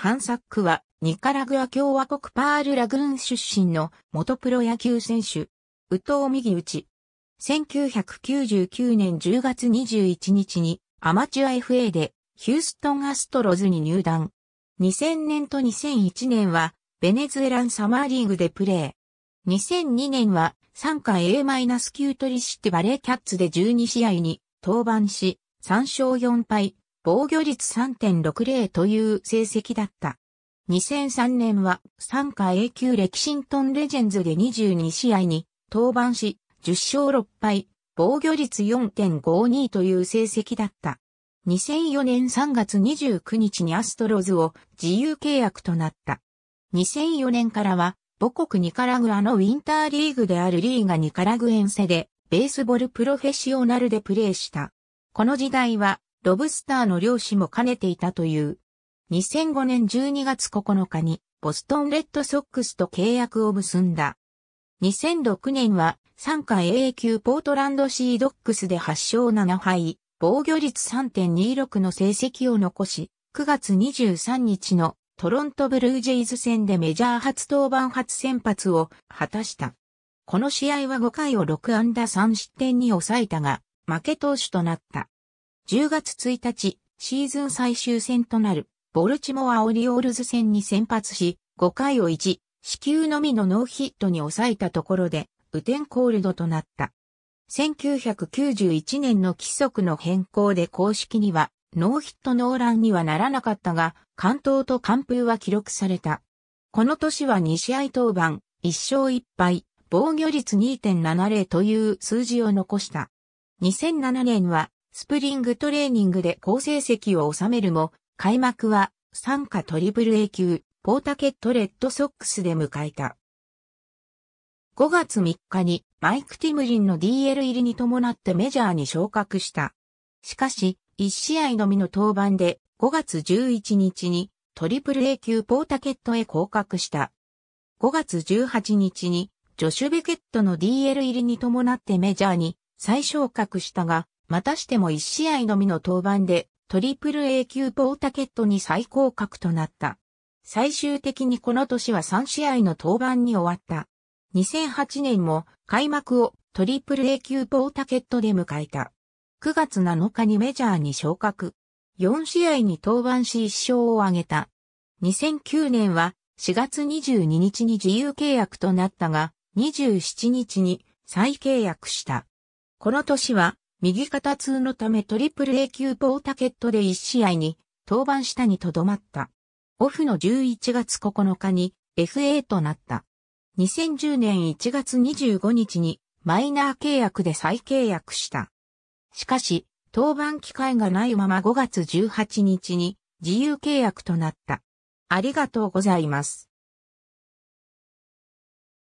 ハンサックは、ニカラグア共和国パールラグーン出身の元プロ野球選手、宇藤右内。ち。1999年10月21日にアマチュア FA でヒューストンアストロズに入団。2000年と2001年はベネズエランサマーリーグでプレー。2002年は参加 A- マイナス級取りしてバレーキャッツで12試合に登板し、3勝4敗、防御率3.60という成績だった。2003年は参加 A 級レキシントンレジェンズで22試合に登板し、10勝6敗、防御率4.52という成績だった。2004年3月29日にアストロズを自由契約となった。2004年からは母国ニカラグアのウィンターリーグであるリーガニカラグエンセでベースボールプロフェッショナルでプレーした。この時代はロブスターの漁師も兼ねていたという。2005年12月9日にボストンレッドソックスと契約を結んだ。2006年は参加 AA 級ポートランドシードックスで8勝7敗、防御率3.26の成績を残し、9月23日のトロントブルージェイズ戦でメジャー初登板初先発を果たした。この試合は5回を6安打3失点に抑えたが、負け投手となった。10月1日、シーズン最終戦となる、ボルチモア・オリオールズ戦に先発し、5回を1、死球のみのノーヒットに抑えたところで、雨天コールドとなった。1991年の規則の変更で公式には、ノーヒットノーランにはならなかったが、関東と完封は記録された。この年は2試合登板、1勝1敗、防御率2.70という数字を残した。2007年はスプリングトレーニングで好成績を収めるも、開幕は参加トリプル A 級、ポータケットレッドソックスで迎えた。5月3日にマイク・ティムリンの DL 入りに伴ってメジャーに昇格した。しかし、1試合のみの登板で5月11日にトリプル A 級ポータケットへ降格した。5月18日にジョシュ・ベケットの DL 入りに伴ってメジャーに再昇格したが、またしても1試合のみの登板で、トリプル A 級ポータケットに最高格となった。最終的にこの年は3試合の登板に終わった。2008年も開幕をトリプル A 級ポータケットで迎えた。9月7日にメジャーに昇格。4試合に登板し1勝を挙げた。2009年は4月22日に自由契約となったが、27日に再契約した。この年は右肩痛のためトリプル A 級ポータケットで1試合に登板したにとどまった。オフの11月9日に FA となった。2010年1月25日にマイナー契約で再契約した。しかし、登板機会がないまま5月18日に自由契約となった。ありがとうございます。